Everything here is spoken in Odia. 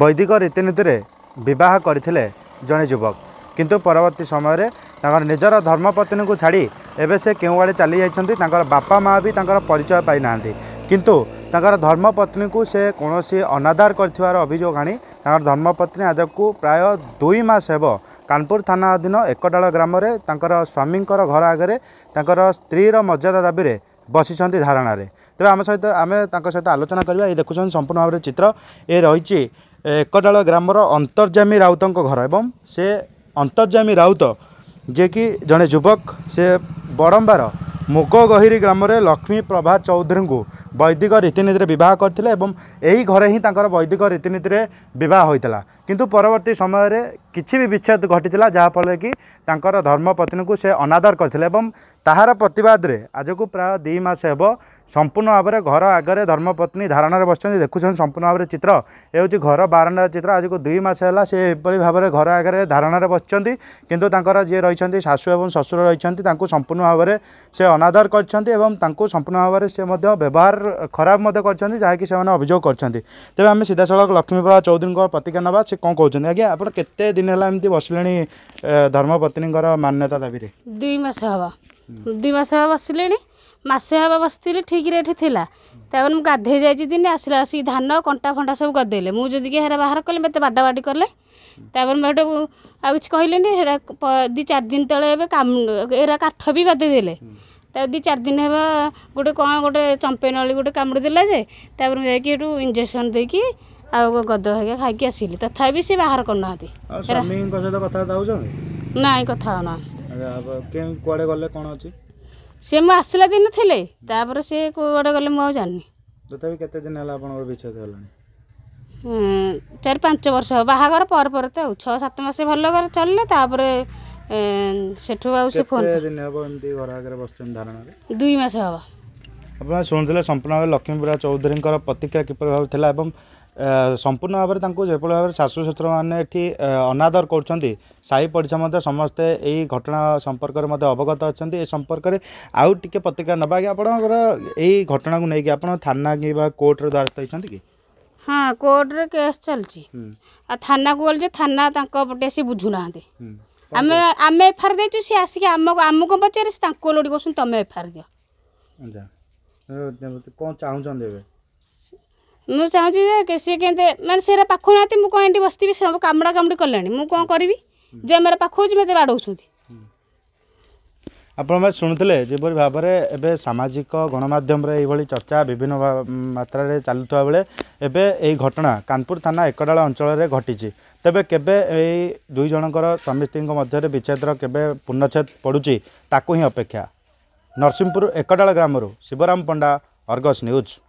ବୈଦିକ ରୀତିନୀତିରେ ବିବାହ କରିଥିଲେ ଜଣେ ଯୁବକ କିନ୍ତୁ ପରବର୍ତ୍ତୀ ସମୟରେ ତାଙ୍କର ନିଜର ଧର୍ମପତ୍ନୀଙ୍କୁ ଛାଡ଼ି ଏବେ ସେ କେଉଁଆଡ଼େ ଚାଲିଯାଇଛନ୍ତି ତାଙ୍କର ବାପା ମା' ବି ତାଙ୍କର ପରିଚୟ ପାଇନାହାନ୍ତି କିନ୍ତୁ ତାଙ୍କର ଧର୍ମପତ୍ନୀଙ୍କୁ ସେ କୌଣସି ଅନାଦାର କରିଥିବାର ଅଭିଯୋଗ ଆଣି ତାଙ୍କର ଧର୍ମପତ୍ନୀ ଆଜକୁ ପ୍ରାୟ ଦୁଇ ମାସ ହେବ କାନପୁର ଥାନା ଅଧୀନ ଏକଡାଳ ଗ୍ରାମରେ ତାଙ୍କର ସ୍ୱାମୀଙ୍କର ଘର ଆଗରେ ତାଙ୍କର ସ୍ତ୍ରୀର ମର୍ଯ୍ୟାଦା ଦାବିରେ ବସିଛନ୍ତି ଧାରଣାରେ ତେବେ ଆମ ସହିତ ଆମେ ତାଙ୍କ ସହିତ ଆଲୋଚନା କରିବା ଏ ଦେଖୁଛନ୍ତି ସମ୍ପୂର୍ଣ୍ଣ ଭାବରେ ଚିତ୍ର ଏ ରହିଛି ଏକଡାଳ ଗ୍ରାମର ଅନ୍ତର୍ଯ୍ୟାମୀ ରାଉତଙ୍କ ଘର ଏବଂ ସେ ଅନ୍ତର୍ଯ୍ୟାମୀ ରାଉତ ଯିଏକି ଜଣେ ଯୁବକ ସେ ବଡ଼ମ୍ବାର ମୁଗଗହିରି ଗ୍ରାମରେ ଲକ୍ଷ୍ମୀ ପ୍ରଭା ଚୌଧୁରୀଙ୍କୁ ବୈଦିକ ରୀତିନୀତିରେ ବିବାହ କରିଥିଲେ ଏବଂ ଏହି ଘରେ ହିଁ ତାଙ୍କର ବୈଦିକ ରୀତିନୀତିରେ ବିବାହ ହୋଇଥିଲା କିନ୍ତୁ ପରବର୍ତ୍ତୀ ସମୟରେ କିଛି ବି ବିଚ୍ଛେଦ ଘଟିଥିଲା ଯାହାଫଳରେ କି ତାଙ୍କର ଧର୍ମପତ୍ନୀଙ୍କୁ ସେ ଅନାଦର କରିଥିଲେ ଏବଂ ତାହାର ପ୍ରତିବାଦରେ ଆଜକୁ ପ୍ରାୟ ଦୁଇ ମାସ ହେବ ସମ୍ପୂର୍ଣ୍ଣ ଭାବରେ ଘର ଆଗରେ ଧର୍ମପତ୍ନୀ ଧାରଣାରେ ବସିଛନ୍ତି ଦେଖୁଛନ୍ତି ସମ୍ପୂର୍ଣ୍ଣ ଭାବରେ ଚିତ୍ର ହେଉଛି ଘର ବାରଣ୍ଡାର ଚିତ୍ର ଆଜକୁ ଦୁଇ ମାସ ହେଲା ସେ ଏଭଳି ଭାବରେ ଘର ଆଗରେ ଧାରଣାରେ ବସିଛନ୍ତି କିନ୍ତୁ ତାଙ୍କର ଯିଏ ରହିଛନ୍ତି ଶାଶୁ ଏବଂ ଶ୍ୱଶୁର ରହିଛନ୍ତି ତାଙ୍କୁ ସମ୍ପୂର୍ଣ୍ଣ ଭାବରେ ସେ ଅନାଦର କରିଛନ୍ତି ଏବଂ ତାଙ୍କୁ ସମ୍ପୂର୍ଣ୍ଣ ଭାବରେ ସେ ମଧ୍ୟ ବ୍ୟବହାର ଖରାପ ମଧ୍ୟ କରିଛନ୍ତି ଯାହାକି ସେମାନେ ଅଭିଯୋଗ କରିଛନ୍ତି ତେବେ ଆମେ ସିଧାସଳଖ ଲକ୍ଷ୍ମୀପ୍ରଭା ଚୌଧୁରୀଙ୍କ ପ୍ରତିଜ୍ଞା ନେବା ସେ କ'ଣ କହୁଛନ୍ତି ଆଜ୍ଞା ଆପଣ କେତେ দিন হল এমনি বসলে ধর্মপত্নীকর মান্যতা দাবিরে দুই মাস হব দুই মাস হব বসলে মাসে হব বসিলে ঠিক রেট লা তারপরে মু গাধে যাইছি দিনে আসলে আসিকি ধান কণ্টা ফণ্টা সব গদেলে মু যদি হেরা বাহার কলে মতো বাডাবাডি কলে তারপরে মু সেটা আউ কিছু কহিলেনি সেটা দুই চার দিন তলে এবে কাম এরা কাঠ বি গদেই দেলে ତା ଦୁଇ ଚାରି ଦିନ ହେବ ଗୋଟେ କ'ଣ ଗୋଟେ ଚମ୍ପେଇ ନଳି ଗୋଟେ କାମୁଡ଼ି ଦେଲା ଯେ ତା'ପରେ ମୁଁ ଯାଇକି ଏଠୁ ଇଞ୍ଜେକ୍ସନ୍ ଦେଇକି ଆଉ ଗଦ ହେରିକା ଖାଇକି ଆସିଲି ତଥାପି ସେ ବାହାର କରୁନାହାନ୍ତି ନାଇଁ କଥା ହେଉନାହାନ୍ତି କୁଆଡ଼େ ଗଲେ କ'ଣ ଅଛି ସେ ମୁଁ ଆସିଲା ଦିନ ଥିଲେ ତାପରେ ସେ କୁଆଡ଼େ ଗଲେ ମୁଁ ଆଉ ଜାଣିନି ତଥାପି କେତେ ଦିନ ହେଲା ଆପଣଙ୍କର ବିଚ୍ଛେଦ ହେଲାଣି ଚାରି ପାଞ୍ଚ ବର୍ଷ ବାହାଘର ପରେ ପରେ ତ ଆଉ ଛଅ ସାତ ମାସ ଭଲ ଚଳିଲେ ତାପରେ ସେଠୁ ଆଉ ସେ ଫୋନ୍ ଦିନ ହେବ ଏମିତି ଘର ଆଗରେ ବସିଛନ୍ତି ଧାରଣାରେ ଦୁଇ ମାସ ହେବ ଆପଣ ଶୁଣିଥିଲେ ସମ୍ପୂର୍ଣ୍ଣ ଭାବେ ଲକ୍ଷ୍ମୀପ୍ରିୟା ଚୌଧୁରୀଙ୍କର ପ୍ରତିକ୍ରିୟା କିପରି ଭାବରେ ଥିଲା ଏବଂ ସମ୍ପୂର୍ଣ୍ଣ ଭାବରେ ତାଙ୍କୁ ଯେପରି ଭାବରେ ଶାଶୁ ଶ୍ୱଶୁରମାନେ ଏଠି ଅନାଦର କରୁଛନ୍ତି ସାହି ପଡ଼ିଶା ମଧ୍ୟ ସମସ୍ତେ ଏହି ଘଟଣା ସମ୍ପର୍କରେ ମଧ୍ୟ ଅବଗତ ଅଛନ୍ତି ଏ ସମ୍ପର୍କରେ ଆଉ ଟିକିଏ ପ୍ରତିକ୍ରିୟା ନେବା କି ଆପଣଙ୍କର ଏହି ଘଟଣାକୁ ନେଇକି ଆପଣ ଥାନା କିମ୍ବା କୋର୍ଟର ଦ୍ୱାରସ୍ଥ ହୋଇଛନ୍ତି କି ହଁ କୋର୍ଟରେ କେସ୍ ଚାଲିଛି ଆଉ ଥାନାକୁ ଗଲି ଯେ ଥାନା ତାଙ୍କ ପଟେ ସେ ବୁଝୁନାହାନ୍ତି ଆମେ ଆମେ ଏଫଆଇଆର୍ ଦେଇଛୁ ସେ ଆସିକି ଆମକୁ ଆମକୁ ପଚାରେ ସେ ତାଙ୍କୁ ଲୋଡ଼ି କରୁଛନ୍ତି ତମେ ଏଫଆଇଆର୍ ଦିଅ କ'ଣ ଚାହୁଁଛନ୍ତି ଏବେ ମୁଁ ଚାହୁଁଛି ଯେ ସିଏ କେମିତି ମାନେ ସେରା ପାଖକୁ ନାହାନ୍ତି ମୁଁ କ'ଣ ଏମିତି ବସିଥିବି ସବୁ କାମୁଡ଼ା କାମୁଡ଼ି କଲେଣି ମୁଁ କ'ଣ କରିବି ଯେ ଆମର ପାଖ ହେଉଛି ମୋତେ ବାଡ଼ଉଛନ୍ତି ଆପଣମାନେ ଶୁଣୁଥିଲେ ଯେପରି ଭାବରେ ଏବେ ସାମାଜିକ ଗଣମାଧ୍ୟମରେ ଏଇଭଳି ଚର୍ଚ୍ଚା ବିଭିନ୍ନ ମାତ୍ରାରେ ଚାଲୁଥିବା ବେଳେ ଏବେ ଏହି ଘଟଣା କାନପୁର ଥାନା ଏକଡାଳ ଅଞ୍ଚଳରେ ଘଟିଛି ତେବେ କେବେ ଏଇ ଦୁଇ ଜଣଙ୍କର ସ୍ୱାମୀ ସ୍ତ୍ରୀଙ୍କ ମଧ୍ୟରେ ବିଚ୍ଛେଦର କେବେ ପୂର୍ଣ୍ଣଚ୍ଛେଦ ପଡ଼ୁଛି ତାକୁ ହିଁ ଅପେକ୍ଷା ନରସିଂହପୁର ଏକଡାଳ ଗ୍ରାମରୁ ଶିବରାମ ପଣ୍ଡା ଅର୍ଗସ୍ ନ୍ୟୁଜ୍